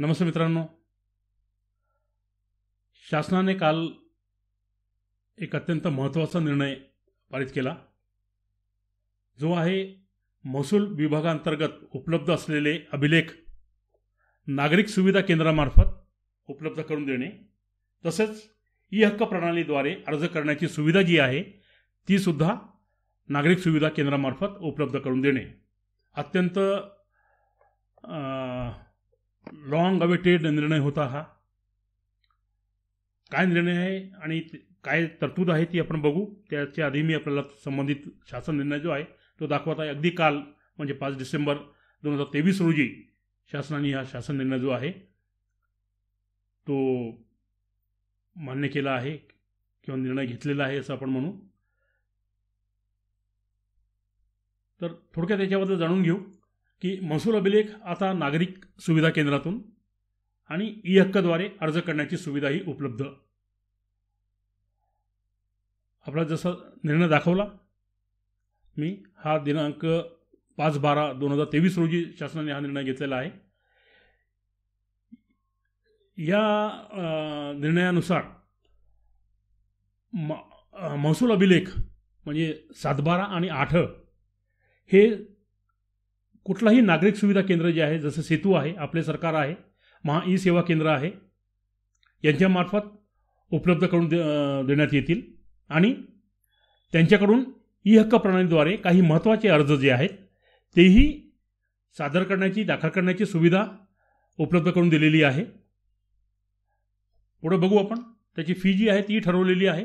नमस्ते मित्रांनो शासनाने काल एक अत्यंत महत्त्वाचा निर्णय पारित केला जो आहे महसूल विभागांतर्गत उपलब्ध असलेले अभिलेख नागरिक सुविधा केंद्रामार्फत उपलब्ध करून देणे तसेच ई हक्क प्रणालीद्वारे अर्ज करण्याची सुविधा जी आहे ती सुद्धा नागरिक सुविधा केंद्रामार्फत उपलब्ध करून देणे अत्यंत लॉंग अवेटेड निर्णय होता हा काय निर्णय आहे आणि काय तरतूद आहे ती आपण बघू त्याच्या आधी मी आपल्याला संबंधित शासन निर्णय जो आहे तो दाखवत आहे अगदी काल म्हणजे पाच डिसेंबर दोन हजार तेवीस रोजी शासनाने हा शासन निर्णय जो आहे तो मान्य केला आहे किंवा निर्णय घेतलेला आहे असं आपण म्हणू तर थोडक्यात त्याच्याबद्दल जाणून घेऊ की महसूल अभिलेख आता नागरिक सुविधा केंद्रातून आणि ई हक्काद्वारे अर्ज करण्याची सुविधाही उपलब्ध आपला जसा निर्णय दाखवला मी हा दिनांक पाच बारा दोन हजार तेवीस रोजी शासनाने हा निर्णय घेतलेला आहे या निर्णयानुसार महसूल अभिलेख म्हणजे सातबारा आणि आठ हे कुठलाही नागरिक सुविधा केंद्र जे आहे जसं सेतू आहे आपले सरकार आहे महा ई सेवा केंद्र आहे यांच्यामार्फत उपलब्ध करून दे देण्यात येतील आणि त्यांच्याकडून ई हक्क प्रणालीद्वारे काही महत्त्वाचे अर्ज जे आहेत तेही सादर करण्याची दाखल करण्याची सुविधा उपलब्ध करून दिलेली आहे पुढं बघू आपण त्याची फी जी आहे ती ठरवलेली आहे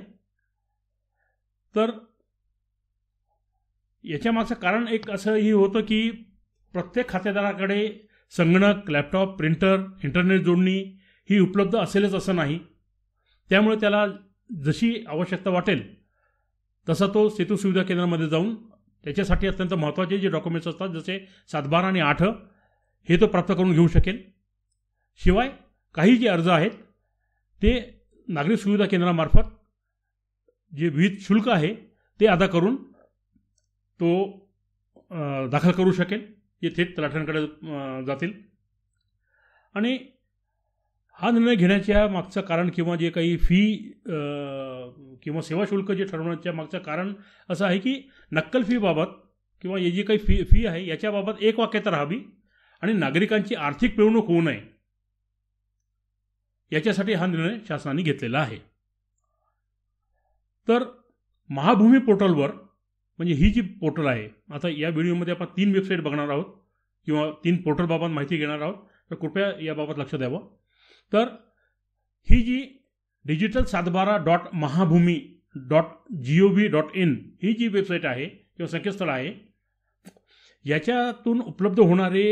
तर याच्यामागचं कारण एक असंही होतं की प्रत्येक खातेदाराकडे संगणक लॅपटॉप प्रिंटर इंटरनेट जोडणी ही उपलब्ध असेलच असं नाही त्यामुळे त्याला जशी आवश्यकता वाटेल तसा तो सेतू सुविधा केंद्रामध्ये जाऊन त्याच्यासाठी अत्यंत महत्त्वाचे जे डॉक्युमेंट्स असतात जसे सातबारा आणि आठ हे तो प्राप्त करून घेऊ शकेल शिवाय काही जे अर्ज आहेत ते नागरिक सुविधा केंद्रामार्फत जे विविध शुल्क आहे ते अदा करून तो दाखल करू शकेल जे थेट तलाठ्यांकडे जातील आणि हा निर्णय घेण्याच्या मागचं कारण किंवा जे काही फी किंवा सेवा शुल्क जे ठरवण्याच्या मागचं कारण असं आहे की नक्कल फीबाबत किंवा हे जी काही फी फी आहे याच्याबाबत एक वाक्यता राहावी आणि नागरिकांची आर्थिक पिळवणूक होऊ नये याच्यासाठी हा निर्णय शासनाने घेतलेला आहे तर महाभूमी पोर्टलवर म्हणजे ही जी पोर्टल आहे आता या व्हिडिओमध्ये आपण तीन वेबसाईट बघणार आहोत किंवा तीन पोर्टलबाबत माहिती घेणार आहोत तर कृपया याबाबत लक्ष द्यावं तर ही जी digital Satbara dot Mahabhumi dot G O V dot in ही जी वेबसाईट आहे किंवा संकेतस्थळ आहे याच्यातून उपलब्ध होणारे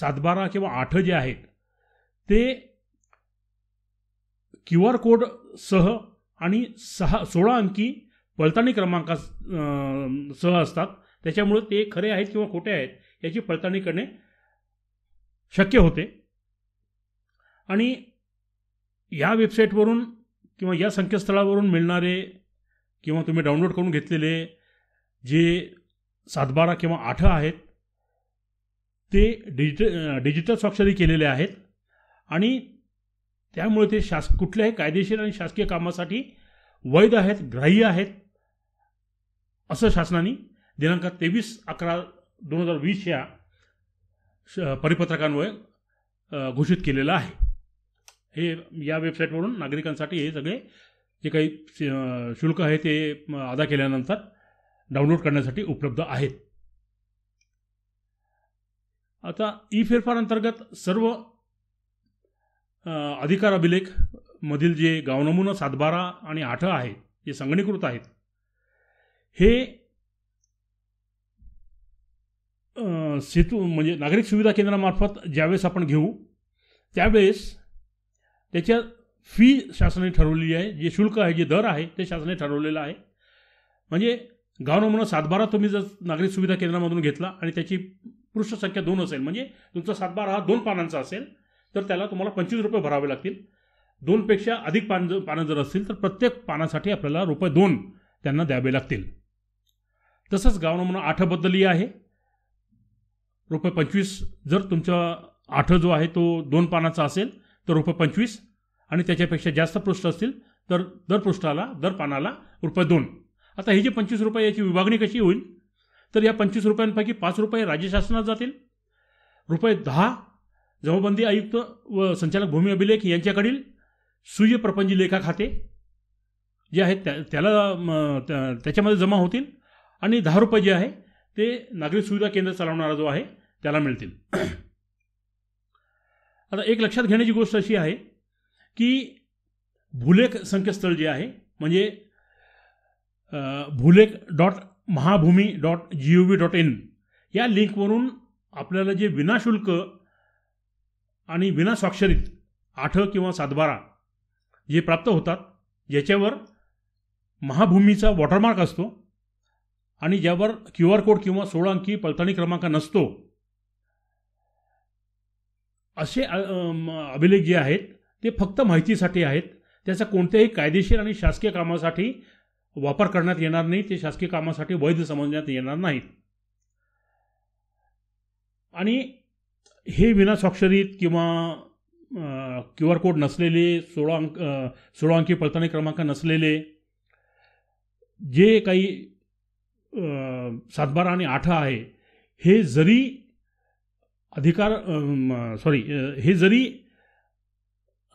सातबारा किंवा आठ जे आहेत ते क्यू आर कोडसह आणि सहा सोळा अंकी पडताळणी क्रमांका सह असतात त्याच्यामुळे ते खरे आहेत किंवा खोटे आहेत याची पडताळणी करणे शक्य होते आणि या वेबसाईटवरून किंवा या संकेतस्थळावरून मिळणारे किंवा तुम्ही डाउनलोड करून घेतलेले जे सातबारा किंवा आठ आहेत ते डिजिट डिजिटल स्वाक्षरी केलेले आहेत आणि त्यामुळे ते शास कुठल्याही कायदेशीर आणि शासकीय कामासाठी वैध आहेत ग्राह्य आहेत असं शासनाने दिनांक तेवीस अकरा दोन हजार वीस या परिपत्रकांमुळे घोषित केलेलं आहे हे या वेबसाईटवरून नागरिकांसाठी हे सगळे जे काही शुल्क आहे ते अदा केल्यानंतर डाउनलोड करण्यासाठी उपलब्ध आहेत आता ई फेरफार अंतर्गत सर्व अधिकार अभिलेख मधील जे गावनमुनं सातबारा आणि आठ आहेत जे संगणीकृत आहेत हे सेतू म्हणजे नागरिक सुविधा केंद्रामार्फत ज्यावेळेस आपण घेऊ त्यावेळेस त्याच्या फी शासनाने ठरवलेली आहे जे शुल्क आहे जे दर आहे ते शासनाने ठरवलेलं आहे म्हणजे गाव नमुना सातबारा तुम्ही जर नागरिक सुविधा केंद्रामधून घेतला आणि त्याची पृष्ठसंख्या दोन असेल म्हणजे तुमचा सातबारा हा दोन पानांचा असेल तर त्याला तुम्हाला पंचवीस रुपये भरावे लागतील दोनपेक्षा अधिक पान पानं जर असतील तर प्रत्येक पानासाठी आपल्याला रुपये दोन त्यांना द्यावे लागतील तसंच गाव नमुना आठ बदलली आहे रुपये पंचवीस जर तुमचा आठ जो आहे तो दोन पानाचा असेल तर रुपये पंचवीस आणि त्याच्यापेक्षा जास्त पृष्ठ असतील तर दर पृष्ठाला दर पानाला रुपये दोन आता ही जे पंचवीस रुपये याची विभागणी कशी होईल तर या पंचवीस रुपयांपैकी पाच रुपये राज्य शासनात जातील रुपये दहा जमाबंदी आयुक्त व संचालक भूमी अभिलेख यांच्याकडील सूर्यप्रपंजी लेखा खाते जे आहेत त्या त्याला त्याच्यामध्ये जमा होतील आणि दहा रुपये जे आहे ते नागरिक सुविधा केंद्र चालवणारा जो आहे त्याला मिळतील आता एक लक्षात घेण्याची गोष्ट अशी आहे की भूलेख संकेतस्थळ जे आहे म्हणजे Bhulekh dot Mahabhumi dot G O V dot in या लिंकवरून आपल्याला जे विनाशुल्क आणि विना स्वाक्षरित आठ किंवा सातबारा जे प्राप्त होतात ज्याच्यावर महाभूमीचा वॉटरमार्क असतो आणि ज्यावर क्यू आर कोड किंवा सोळा अंकी पलताणी क्रमांक नसतो असे अभिलेख जे आहेत ते फक्त माहितीसाठी आहेत त्याचा कोणत्याही कायदेशीर आणि शासकीय कामासाठी वापर करण्यात येणार नाही ते शासकीय कामासाठी वैध समजण्यात येणार नाहीत आणि हे विना स्वाक्षरीत किंवा क्यू आर कोड नसलेले सोळा अंक सोळा अंकी पलताणी क्रमांक नसलेले जे काही सातबारा आणि आठ आहे हे जरी अधिकार सॉरी हे जरी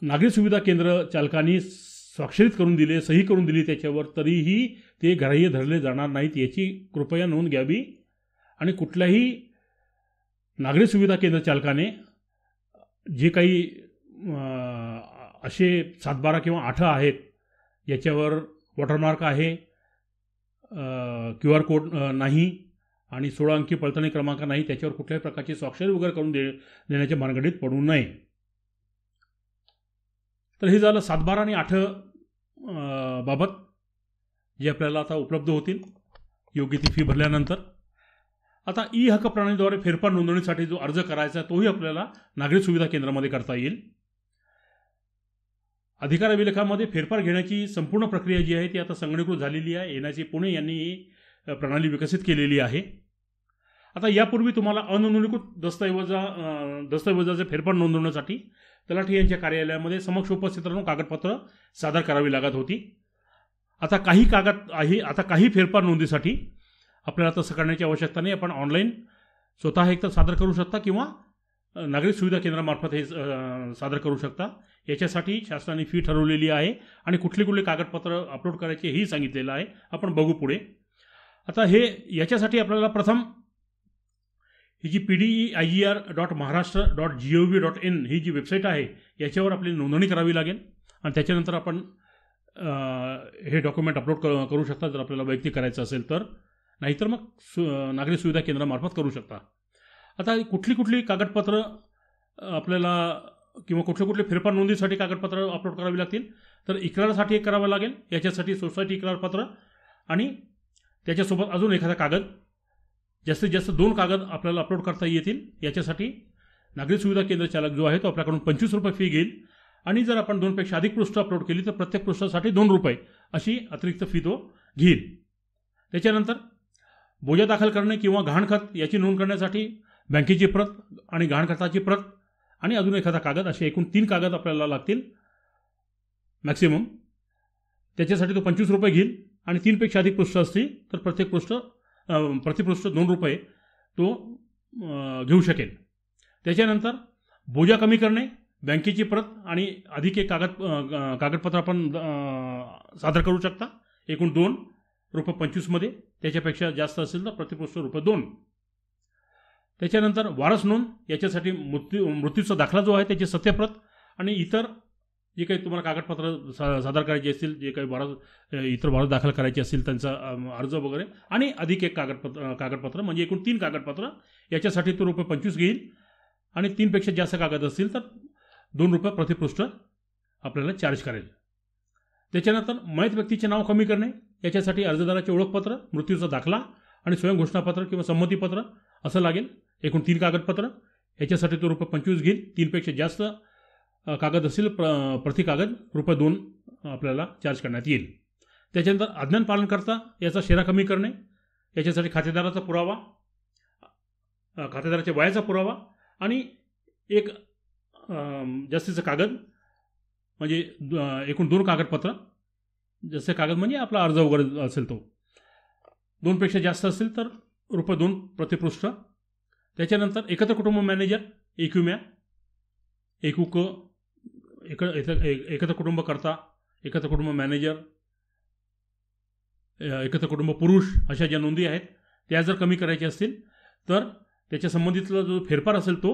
नागरी सुविधा केंद्र चालकांनी स्वाक्षरीत करून दिले सही करून दिली त्याच्यावर तरीही ते ग्राह्य धरले जाणार नाहीत याची कृपया नोंद घ्यावी आणि कुठल्याही नागरी सुविधा केंद्र चालकाने जे काही असे सातबारा किंवा आठ आहेत याच्यावर वॉटरमार्क आहे क्यू आर कोड नाही आणि सोळा अंकी पडताळणी क्रमांक नाही त्याच्यावर कुठल्याही प्रकारची स्वाक्षरी वगैरे करून दे देण्याच्या मानगडीत पडू नये तर हे झालं सातबारा आणि आठ बाबत जे आपल्याला आता उपलब्ध होतील योग्य ती फी भरल्यानंतर आता ई हक्क प्रणालीद्वारे फेरफार नोंदणीसाठी जो अर्ज करायचा तोही आपल्याला नागरिक सुविधा केंद्रामध्ये करता येईल अधिकार अभिलेखामध्ये फेरफार घेण्याची संपूर्ण प्रक्रिया जी आहे ती आता संगणीकृत झालेली आहे एन आय सी पुणे यांनी प्रणाली विकसित केलेली आहे आता यापूर्वी तुम्हाला अनोंदणीकृत दस्तऐवजा दस्तऐवजाचे फेरफार नोंदवण्यासाठी तलाठी यांच्या कार्यालयामध्ये समक्ष उपस्थित राहून कागदपत्र सादर करावी लागत होती आता काही कागद आहे आता काही फेरफार नोंदीसाठी आपल्याला तसं करण्याची आवश्यकता नाही आपण ऑनलाईन स्वतः एक तर सादर करू शकता किंवा नागरिक सुविधा केंद्रामार्फत हे सादर करू शकता याच्यासाठी शासनाने फी ठरवलेली आहे आणि कुठली कुठली कागदपत्र अपलोड करायचे हेही सांगितलेलं आहे आपण बघू पुढे आता हे याच्यासाठी आपल्याला प्रथम ही जी P D E I G R dot Maharashtra dot G O V dot in ही जी वेबसाईट आहे याच्यावर आपली नोंदणी करावी लागेल आणि त्याच्यानंतर आपण हे डॉक्युमेंट अपलोड करू शकता जर आपल्याला वैयक्तिक करायचं असेल तर नाहीतर मग सु नागरी सुविधा केंद्रामार्फत करू शकता आता कुठली कुठली कागदपत्र आपल्याला किंवा कुठले कुठले फेरफार नोंदीसाठी कागदपत्र अपलोड करावी लागतील तर इक्रारासाठी एक करावं लागेल याच्यासाठी सोसायटी इकरारपत्र आणि त्याच्यासोबत अजून एखादा कागद जास्तीत जास्त दोन कागद आपल्याला अपलोड करता येतील याच्यासाठी नागरी सुविधा केंद्र चालक जो आहे तो आपल्याकडून पंचवीस रुपये फी घेईल आणि जर आपण दोनपेक्षा अधिक पृष्ठ अपलोड केली तर प्रत्येक पृष्ठासाठी दोन रुपये अशी अतिरिक्त फी तो घेईल त्याच्यानंतर बोजा दाखल करणे किंवा घाणखत याची नोंद करण्यासाठी बँकेची प्रत आणि गहाणखताची प्रत आणि अजून एखादा कागद असे एकूण तीन कागद आपल्याला लागतील मॅक्सिमम त्याच्यासाठी तो पंचवीस रुपये घेईल आणि तीनपेक्षा अधिक पृष्ठ असतील तर प्रत्येक पृष्ठ प्रतिपृष्ठ दोन रुपये तो घेऊ शकेल त्याच्यानंतर बोजा कमी करणे बँकेची प्रत आणि अधिक एक कागद कागदपत्र आपण सादर करू शकता एकूण दोन रुपये पंचवीसमध्ये त्याच्यापेक्षा जास्त असेल तर प्रतिपृष्ठ रुपये दोन त्याच्यानंतर वारस नोंद याच्यासाठी मृत्यू मृत्यूचा दाखला जो आहे त्याची सत्यप्रत आणि इतर जे काही तुम्हाला कागदपत्र सा सादर करायची असतील जे काही वारस इतर वारस दाखल करायचे असतील त्यांचा अर्ज वगैरे आणि अधिक एक कागदपत्र कागदपत्र म्हणजे एकूण तीन कागदपत्र याच्यासाठी तो रुपये पंचवीस घेईल आणि तीनपेक्षा जास्त कागद असतील तर दोन रुपये प्रतिपृष्ठ आपल्याला चार्ज करेल त्याच्यानंतर मयत व्यक्तीचे नाव कमी करणे याच्यासाठी अर्जदाराचे ओळखपत्र मृत्यूचा दाखला आणि स्वयंघोषणापत्र किंवा संमतीपत्र असं लागेल एकूण तीन कागदपत्र याच्यासाठी तो रुपये पंचवीस घेईल तीनपेक्षा जास्त कागद असेल प्र कागद रुपये दोन आपल्याला चार्ज करण्यात येईल त्याच्यानंतर अज्ञान पालन करता याचा शेरा कमी करणे याच्यासाठी खातेदाराचा पुरावा खातेदाराच्या वयाचा पुरावा आणि एक जास्तीचं कागद म्हणजे एकूण दोन कागदपत्र जसे कागद म्हणजे आपला अर्ज वगैरे असेल तो दोनपेक्षा जास्त असेल तर रुपये दोन प्रतिपृष्ठ त्याच्यानंतर एकत्र कुटुंब मॅनेजर एकविम्या एकुक एक एकत्र कुटुंब करता एकत्र कुटुंब मॅनेजर एकत्र कुटुंब पुरुष अशा ज्या नोंदी आहेत त्या जर कमी करायच्या असतील तर त्याच्या संबंधितला जो फेरफार असेल तो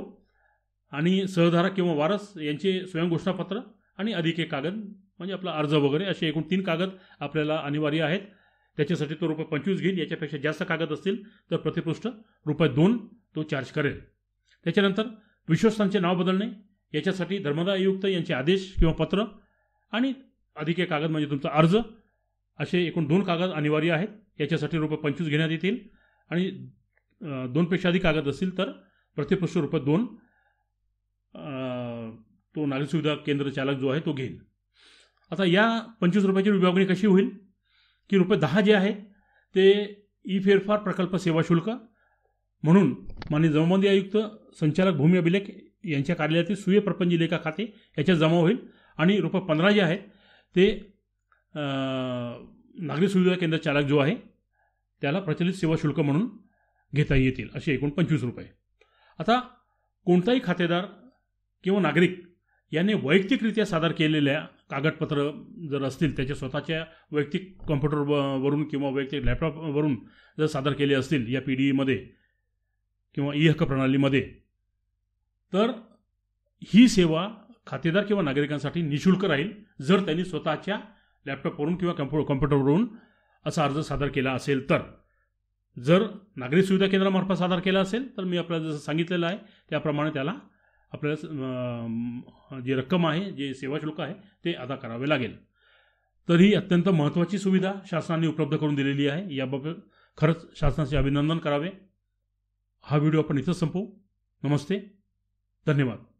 आणि सहधारा किंवा वारस यांचे स्वयंघोषणापत्र आणि अधिक एक कागद म्हणजे आपला अर्ज वगैरे असे एकूण तीन कागद आपल्याला अनिवार्य आहेत त्याच्यासाठी तो रुपये पंचवीस घेईल याच्यापेक्षा जास्त कागद असतील तर प्रतिपृष्ठ रुपये दोन तो चार्ज करेल त्याच्यानंतर विश्वस्तांचे नाव बदलणे याच्यासाठी धर्मदाय आयुक्त यांचे आदेश किंवा पत्र आणि अधिक एक कागद म्हणजे तुमचा अर्ज असे एकूण दोन कागद अनिवार्य आहेत याच्यासाठी रुपये पंचवीस घेण्यात येतील आणि दोनपेक्षा अधिक कागद असतील तर प्रत्येक रुपये दोन तो नागरिक सुविधा केंद्र चालक जो आहे तो घेईल आता या पंचवीस रुपयाची विभागणी कशी होईल की रुपये दहा जे आहे ते ई फेरफार प्रकल्प सेवा शुल्क म्हणून मान्य जमाबंदी आयुक्त संचालक भूमी अभिलेख यांच्या कार्यालयातील सुये लेखा खाते याच्यात जमा होईल आणि रुपये पंधरा जे आहेत ते नागरी सुविधा केंद्र चालक जो आहे त्याला प्रचलित सेवा शुल्क म्हणून घेता येतील असे एकूण पंचवीस रुपये आता कोणताही खातेदार किंवा नागरिक याने वैयक्तिकरित्या सादर केलेल्या कागदपत्र जर असतील त्याच्या स्वतःच्या वैयक्तिक कॉम्प्युटरवरून किंवा वैयक्तिक लॅपटॉपवरून जर सादर केले असतील या पी डीमध्ये किंवा ई हक्क प्रणालीमध्ये तर ही सेवा खातेदार किंवा नागरिकांसाठी निशुल्क राहील जर त्यांनी स्वतःच्या लॅपटॉपवरून किंवा कम्प्यु कॉम्प्युटरवरून असा अर्ज सादर केला असेल तर जर नागरिक सुविधा केंद्रामार्फत सादर केला असेल तर मी आपल्याला जसं सांगितलेलं आहे त्याप्रमाणे त्याला आपल्याला जी रक्कम आहे जे सेवा शुल्क आहे ते अदा करावे लागेल तर ही अत्यंत महत्त्वाची सुविधा शासनाने उपलब्ध करून दिलेली आहे याबाबत खरंच शासनाचे अभिनंदन करावे हा व्हिडिओ आपण इथं संपवू नमस्ते धन्यवाद